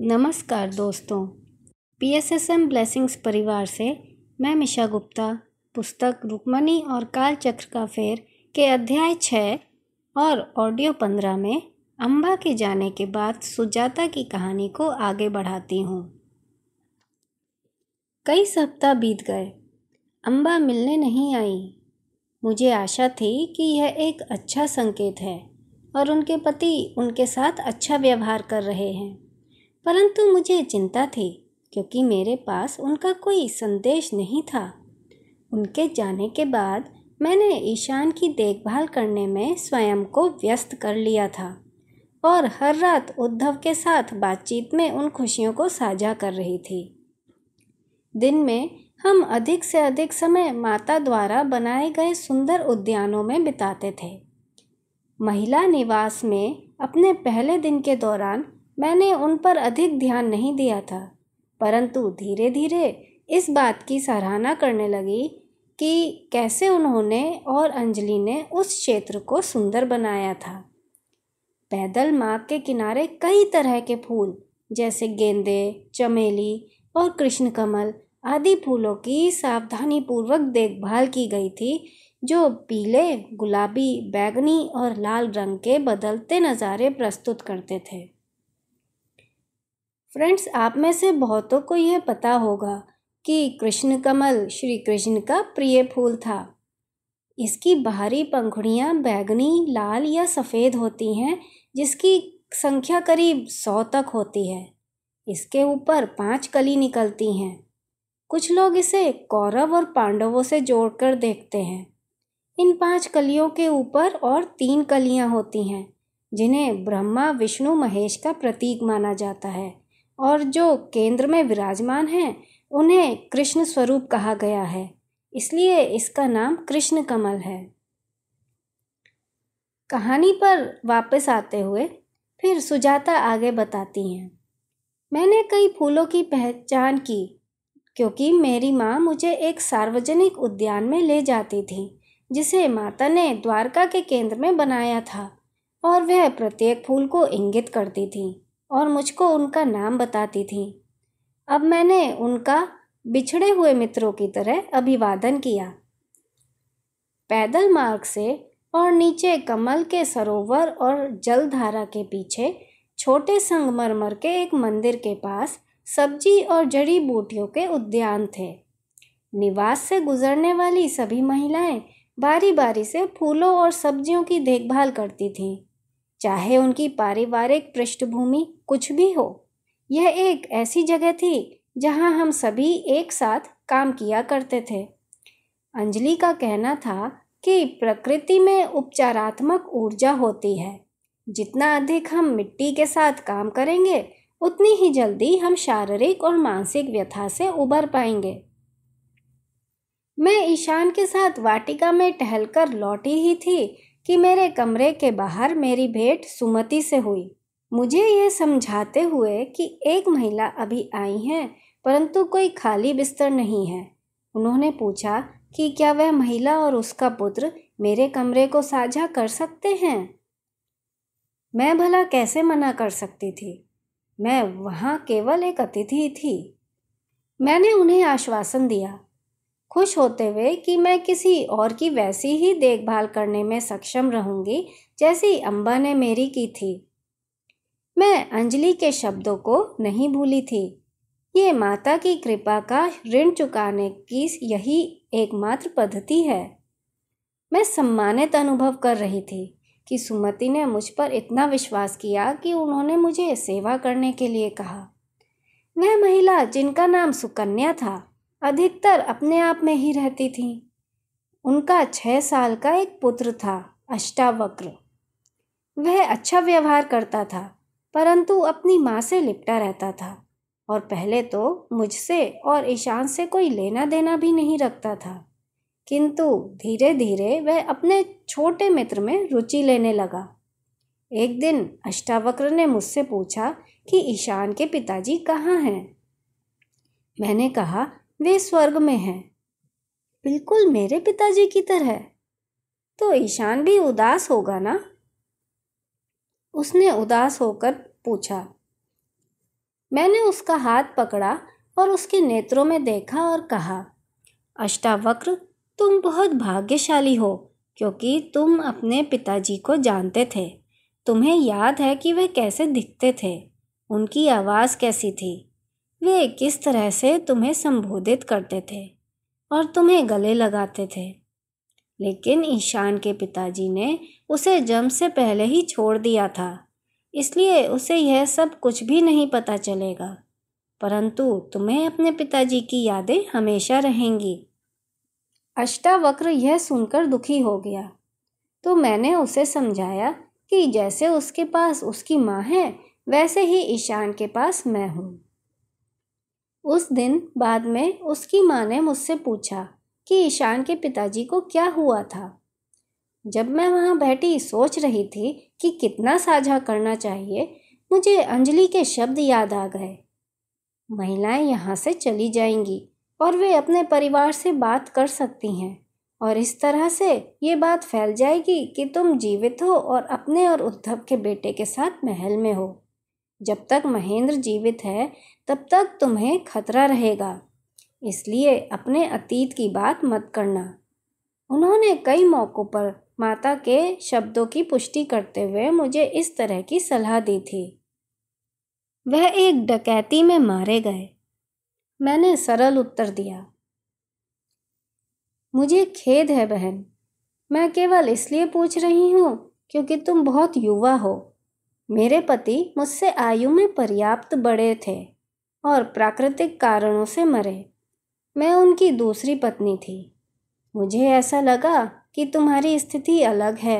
नमस्कार दोस्तों P S S M blessings परिवार से मैं मिशा गुप्ता पुस्तक रुक्मणी और कालचक्र का फेर के अध्याय छः और ऑडियो पंद्रह में अम्बा के जाने के बाद सुजाता की कहानी को आगे बढ़ाती हूँ कई सप्ताह बीत गए अम्बा मिलने नहीं आई मुझे आशा थी कि यह एक अच्छा संकेत है और उनके पति उनके साथ अच्छा व्यवहार कर रहे हैं परंतु मुझे चिंता थी क्योंकि मेरे पास उनका कोई संदेश नहीं था उनके जाने के बाद मैंने ईशान की देखभाल करने में स्वयं को व्यस्त कर लिया था और हर रात उद्धव के साथ बातचीत में उन खुशियों को साझा कर रही थी दिन में हम अधिक से अधिक समय माता द्वारा बनाए गए सुंदर उद्यानों में बिताते थे महिला निवास में अपने पहले दिन के दौरान मैंने उन पर अधिक ध्यान नहीं दिया था परंतु धीरे धीरे इस बात की सराहना करने लगी कि कैसे उन्होंने और अंजलि ने उस क्षेत्र को सुंदर बनाया था पैदल मार्ग के किनारे कई तरह के फूल जैसे गेंदे चमेली और कृष्णकमल आदि फूलों की सावधानीपूर्वक देखभाल की गई थी जो पीले गुलाबी बैगनी और लाल रंग के बदलते नज़ारे प्रस्तुत करते थे फ्रेंड्स आप में से बहुतों को यह पता होगा कि कृष्ण कमल श्री कृष्ण का प्रिय फूल था इसकी बाहरी पंखुड़ियाँ बैगनी लाल या सफ़ेद होती हैं जिसकी संख्या करीब सौ तक होती है इसके ऊपर पांच कली निकलती हैं कुछ लोग इसे कौरव और पांडवों से जोड़कर देखते हैं इन पांच कलियों के ऊपर और तीन कलियाँ होती हैं जिन्हें ब्रह्मा विष्णु महेश का प्रतीक माना जाता है और जो केंद्र में विराजमान हैं उन्हें कृष्ण स्वरूप कहा गया है इसलिए इसका नाम कृष्ण कमल है कहानी पर वापस आते हुए फिर सुजाता आगे बताती हैं मैंने कई फूलों की पहचान की क्योंकि मेरी माँ मुझे एक सार्वजनिक उद्यान में ले जाती थी जिसे माता ने द्वारका के केंद्र में बनाया था और वह प्रत्येक फूल को इंगित करती थी और मुझको उनका नाम बताती थी अब मैंने उनका बिछड़े हुए मित्रों की तरह अभिवादन किया पैदल मार्ग से और नीचे कमल के सरोवर और जलधारा के पीछे छोटे संगमरमर के एक मंदिर के पास सब्जी और जड़ी बूटियों के उद्यान थे निवास से गुजरने वाली सभी महिलाएं बारी बारी से फूलों और सब्जियों की देखभाल करती थीं चाहे उनकी पारिवारिक पृष्ठभूमि कुछ भी हो यह एक ऐसी जगह थी जहां हम सभी एक साथ काम किया करते थे अंजलि का कहना था कि प्रकृति में उपचारात्मक ऊर्जा होती है जितना अधिक हम मिट्टी के साथ काम करेंगे उतनी ही जल्दी हम शारीरिक और मानसिक व्यथा से उबर पाएंगे मैं ईशान के साथ वाटिका में टहलकर लौटी ही थी कि मेरे कमरे के बाहर मेरी भेंट सुमति से हुई मुझे ये समझाते हुए कि एक महिला अभी आई है परंतु कोई खाली बिस्तर नहीं है उन्होंने पूछा कि क्या वह महिला और उसका पुत्र मेरे कमरे को साझा कर सकते हैं मैं भला कैसे मना कर सकती थी मैं वहाँ केवल एक अतिथि थी मैंने उन्हें आश्वासन दिया खुश होते हुए कि मैं किसी और की वैसी ही देखभाल करने में सक्षम रहूंगी जैसी अम्बा ने मेरी की थी मैं अंजलि के शब्दों को नहीं भूली थी ये माता की कृपा का ऋण चुकाने की यही एकमात्र पद्धति है मैं सम्मानित अनुभव कर रही थी कि सुमति ने मुझ पर इतना विश्वास किया कि उन्होंने मुझे सेवा करने के लिए कहा वह महिला जिनका नाम सुकन्या था अधिकतर अपने आप में ही रहती थीं उनका छः साल का एक पुत्र था अष्टावक्र वह अच्छा व्यवहार करता था परंतु अपनी माँ से लिपटा रहता था और पहले तो मुझसे और ईशान से कोई लेना देना भी नहीं रखता था किंतु धीरे धीरे वह अपने छोटे मित्र में रुचि लेने लगा एक दिन अष्टावक्र ने मुझसे पूछा कि ईशान के पिताजी कहाँ हैं मैंने कहा वे स्वर्ग में हैं बिल्कुल मेरे पिताजी की तरह तो ईशान भी उदास होगा ना उसने उदास होकर पूछा मैंने उसका हाथ पकड़ा और उसके नेत्रों में देखा और कहा अष्टावक्र तुम बहुत भाग्यशाली हो क्योंकि तुम अपने पिताजी को जानते थे तुम्हें याद है कि वे कैसे दिखते थे उनकी आवाज़ कैसी थी वे किस तरह से तुम्हें संबोधित करते थे और तुम्हें गले लगाते थे लेकिन ईशान के पिताजी ने उसे जम से पहले ही छोड़ दिया था इसलिए उसे यह सब कुछ भी नहीं पता चलेगा परंतु तुम्हें अपने पिताजी की यादें हमेशा रहेंगी अष्टावक्र यह सुनकर दुखी हो गया तो मैंने उसे समझाया कि जैसे उसके पास उसकी माँ है वैसे ही ईशान के पास मैं हूँ उस दिन बाद में उसकी माँ ने मुझसे पूछा कि ईशान के पिताजी को क्या हुआ था जब मैं वहाँ बैठी सोच रही थी कि कितना साझा करना चाहिए मुझे अंजलि के शब्द याद आ गए महिलाएं यहाँ से चली जाएंगी और वे अपने परिवार से बात कर सकती हैं और इस तरह से ये बात फैल जाएगी कि तुम जीवित हो और अपने और उद्धव के बेटे के साथ महल में हो जब तक महेंद्र जीवित है तब तक तुम्हें खतरा रहेगा इसलिए अपने अतीत की बात मत करना उन्होंने कई मौक़ों पर माता के शब्दों की पुष्टि करते हुए मुझे इस तरह की सलाह दी थी वह एक डकैती में मारे गए मैंने सरल उत्तर दिया मुझे खेद है बहन मैं केवल इसलिए पूछ रही हूँ क्योंकि तुम बहुत युवा हो मेरे पति मुझसे आयु में पर्याप्त बड़े थे और प्राकृतिक कारणों से मरे मैं उनकी दूसरी पत्नी थी मुझे ऐसा लगा कि तुम्हारी स्थिति अलग है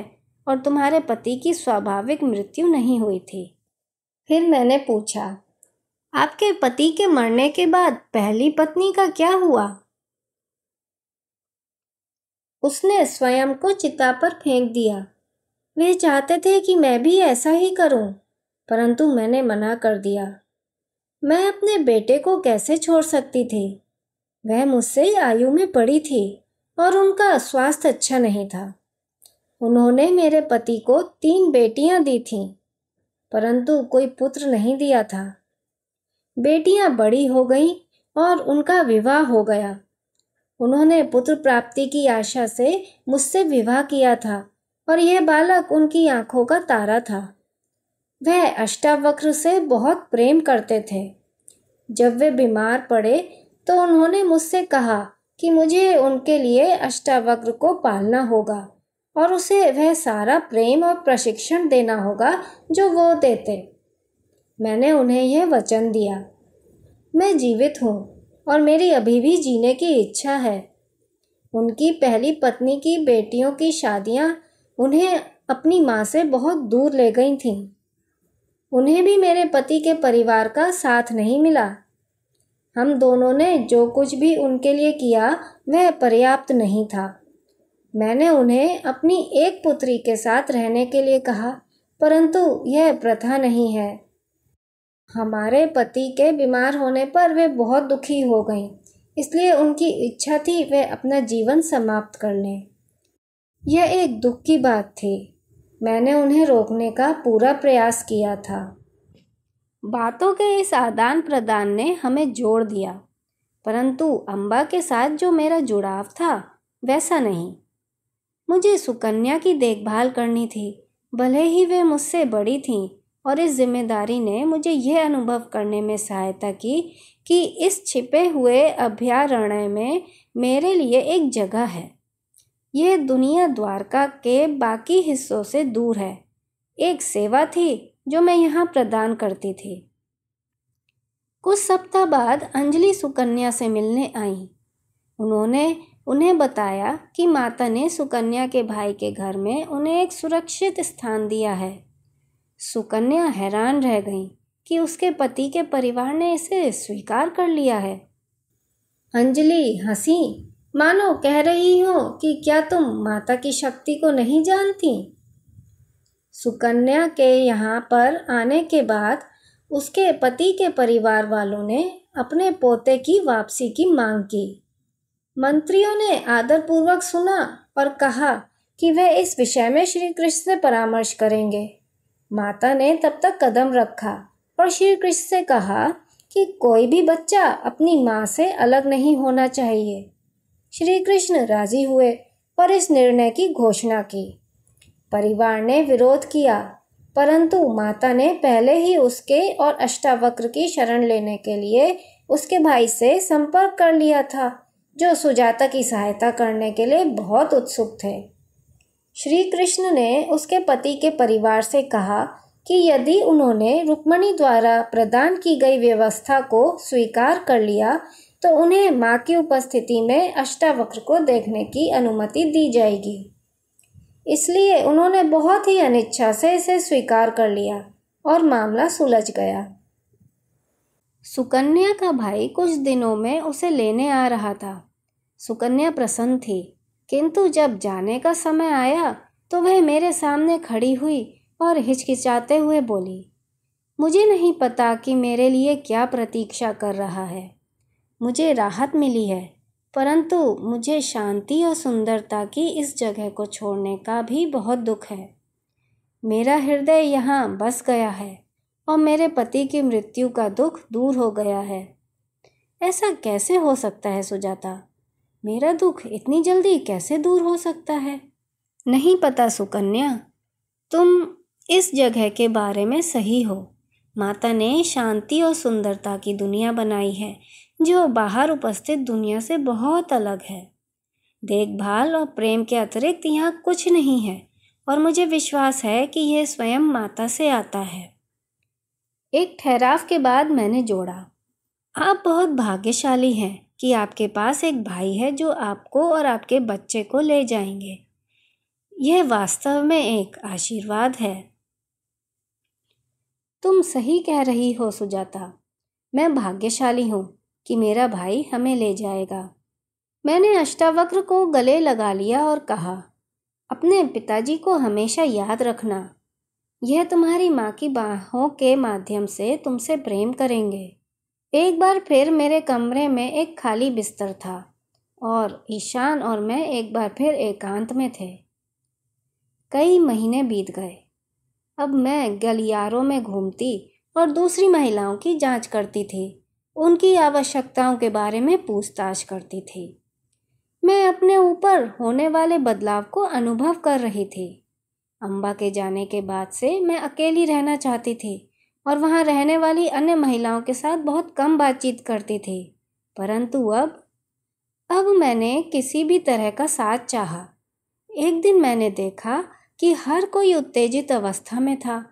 और तुम्हारे पति की स्वाभाविक मृत्यु नहीं हुई थी फिर मैंने पूछा आपके पति के मरने के बाद पहली पत्नी का क्या हुआ उसने स्वयं को चिता पर फेंक दिया वे चाहते थे कि मैं भी ऐसा ही करूं, परंतु मैंने मना कर दिया मैं अपने बेटे को कैसे छोड़ सकती थी वह मुझसे आयु में पड़ी थी और उनका स्वास्थ्य अच्छा नहीं था उन्होंने मेरे पति को तीन बेटियां दी थीं परंतु कोई पुत्र नहीं दिया था बेटियां बड़ी हो गईं और उनका विवाह हो गया उन्होंने पुत्र प्राप्ति की आशा से मुझसे विवाह किया था और यह बालक उनकी आंखों का तारा था वह अष्टावक्र से बहुत प्रेम करते थे जब वे बीमार पड़े तो उन्होंने मुझसे कहा कि मुझे उनके लिए अष्टावक्र को पालना होगा और उसे वह सारा प्रेम और प्रशिक्षण देना होगा जो वो देते मैंने उन्हें यह वचन दिया मैं जीवित हूँ और मेरी अभी भी जीने की इच्छा है उनकी पहली पत्नी की बेटियों की शादियाँ उन्हें अपनी माँ से बहुत दूर ले गई थीं उन्हें भी मेरे पति के परिवार का साथ नहीं मिला हम दोनों ने जो कुछ भी उनके लिए किया वह पर्याप्त नहीं था मैंने उन्हें अपनी एक पुत्री के साथ रहने के लिए कहा परंतु यह प्रथा नहीं है हमारे पति के बीमार होने पर वे बहुत दुखी हो गईं इसलिए उनकी इच्छा थी वे अपना जीवन समाप्त कर लें यह एक दुख की बात थी मैंने उन्हें रोकने का पूरा प्रयास किया था बातों के इस आदान प्रदान ने हमें जोड़ दिया परंतु अम्बा के साथ जो मेरा जुड़ाव था वैसा नहीं मुझे सुकन्या की देखभाल करनी थी भले ही वे मुझसे बड़ी थीं और इस जिम्मेदारी ने मुझे यह अनुभव करने में सहायता की कि इस छिपे हुए अभ्यारण्य में मेरे लिए एक जगह है ये दुनिया द्वारका के बाकी हिस्सों से दूर है एक सेवा थी जो मैं यहाँ प्रदान करती थी कुछ सप्ताह बाद अंजलि सुकन्या से मिलने आई उन्होंने उन्हें बताया कि माता ने सुकन्या के भाई के घर में उन्हें एक सुरक्षित स्थान दिया है सुकन्या हैरान रह गई कि उसके पति के परिवार ने इसे स्वीकार कर लिया है अंजलि हंसी मानो कह रही हो कि क्या तुम माता की शक्ति को नहीं जानती सुकन्या के यहाँ पर आने के बाद उसके पति के परिवार वालों ने अपने पोते की वापसी की मांग की मंत्रियों ने आदरपूर्वक सुना और कहा कि वे इस विषय में श्री कृष्ण से परामर्श करेंगे माता ने तब तक कदम रखा और श्री कृष्ण से कहा कि कोई भी बच्चा अपनी माँ से अलग नहीं होना चाहिए श्री कृष्ण राजी हुए पर इस निर्णय की घोषणा की परिवार ने विरोध किया परंतु माता ने पहले ही उसके और अष्टावक्र की शरण लेने के लिए उसके भाई से संपर्क कर लिया था जो सुजाता की सहायता करने के लिए बहुत उत्सुक थे श्री कृष्ण ने उसके पति के परिवार से कहा कि यदि उन्होंने रुक्मणी द्वारा प्रदान की गई व्यवस्था को स्वीकार कर लिया तो उन्हें माँ की उपस्थिति में अष्टावक्र को देखने की अनुमति दी जाएगी इसलिए उन्होंने बहुत ही अनिच्छा से इसे स्वीकार कर लिया और मामला सुलझ गया सुकन्या का भाई कुछ दिनों में उसे लेने आ रहा था सुकन्या प्रसन्न थी किंतु जब जाने का समय आया तो वह मेरे सामने खड़ी हुई और हिचकिचाते हुए बोली मुझे नहीं पता कि मेरे लिए क्या प्रतीक्षा कर रहा है मुझे राहत मिली है परंतु मुझे शांति और सुंदरता की इस जगह को छोड़ने का भी बहुत दुख है मेरा हृदय यहाँ बस गया है और मेरे पति की मृत्यु का दुख दूर हो गया है ऐसा कैसे हो सकता है सुजाता मेरा दुख इतनी जल्दी कैसे दूर हो सकता है नहीं पता सुकन्या तुम इस जगह के बारे में सही हो माता ने शांति और सुंदरता की दुनिया बनाई है जो बाहर उपस्थित दुनिया से बहुत अलग है देखभाल और प्रेम के अतिरिक्त यहाँ कुछ नहीं है और मुझे विश्वास है कि यह स्वयं माता से आता है एक ठहराव के बाद मैंने जोड़ा आप बहुत भाग्यशाली हैं कि आपके पास एक भाई है जो आपको और आपके बच्चे को ले जाएंगे यह वास्तव में एक आशीर्वाद है तुम सही कह रही हो सुजाता मैं भाग्यशाली हूँ कि मेरा भाई हमें ले जाएगा मैंने अष्टावक्र को गले लगा लिया और कहा अपने पिताजी को हमेशा याद रखना यह तुम्हारी माँ की बाहों के माध्यम से तुमसे प्रेम करेंगे एक बार फिर मेरे कमरे में एक खाली बिस्तर था और ईशान और मैं एक बार फिर एकांत में थे कई महीने बीत गए अब मैं गलियारों में घूमती और दूसरी महिलाओं की जांच करती थी उनकी आवश्यकताओं के बारे में पूछताछ करती थी मैं अपने ऊपर होने वाले बदलाव को अनुभव कर रही थी अम्बा के जाने के बाद से मैं अकेली रहना चाहती थी और वहाँ रहने वाली अन्य महिलाओं के साथ बहुत कम बातचीत करती थी परंतु अब अब मैंने किसी भी तरह का साथ चाहा एक दिन मैंने देखा कि हर कोई उत्तेजित अवस्था में था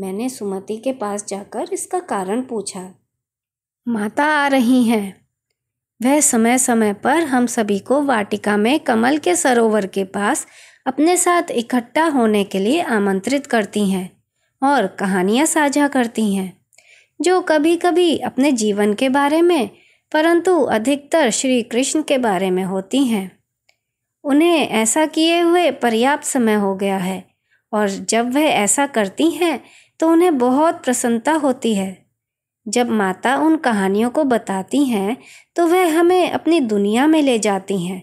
मैंने सुमति के पास जाकर इसका कारण पूछा माता आ रही हैं वह समय समय पर हम सभी को वाटिका में कमल के सरोवर के पास अपने साथ इकट्ठा होने के लिए आमंत्रित करती हैं और कहानियाँ साझा करती हैं जो कभी कभी अपने जीवन के बारे में परंतु अधिकतर श्री कृष्ण के बारे में होती हैं उन्हें ऐसा किए हुए पर्याप्त समय हो गया है और जब वह ऐसा करती हैं तो उन्हें बहुत प्रसन्नता होती है जब माता उन कहानियों को बताती हैं तो वह हमें अपनी दुनिया में ले जाती हैं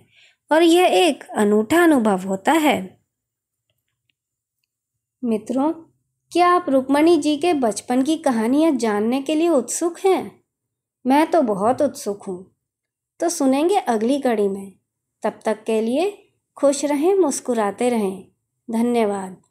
और यह एक अनूठा अनुभव होता है मित्रों क्या आप रुक्मणी जी के बचपन की कहानियाँ जानने के लिए उत्सुक हैं मैं तो बहुत उत्सुक हूँ तो सुनेंगे अगली कड़ी में तब तक के लिए खुश रहें मुस्कुराते रहें धन्यवाद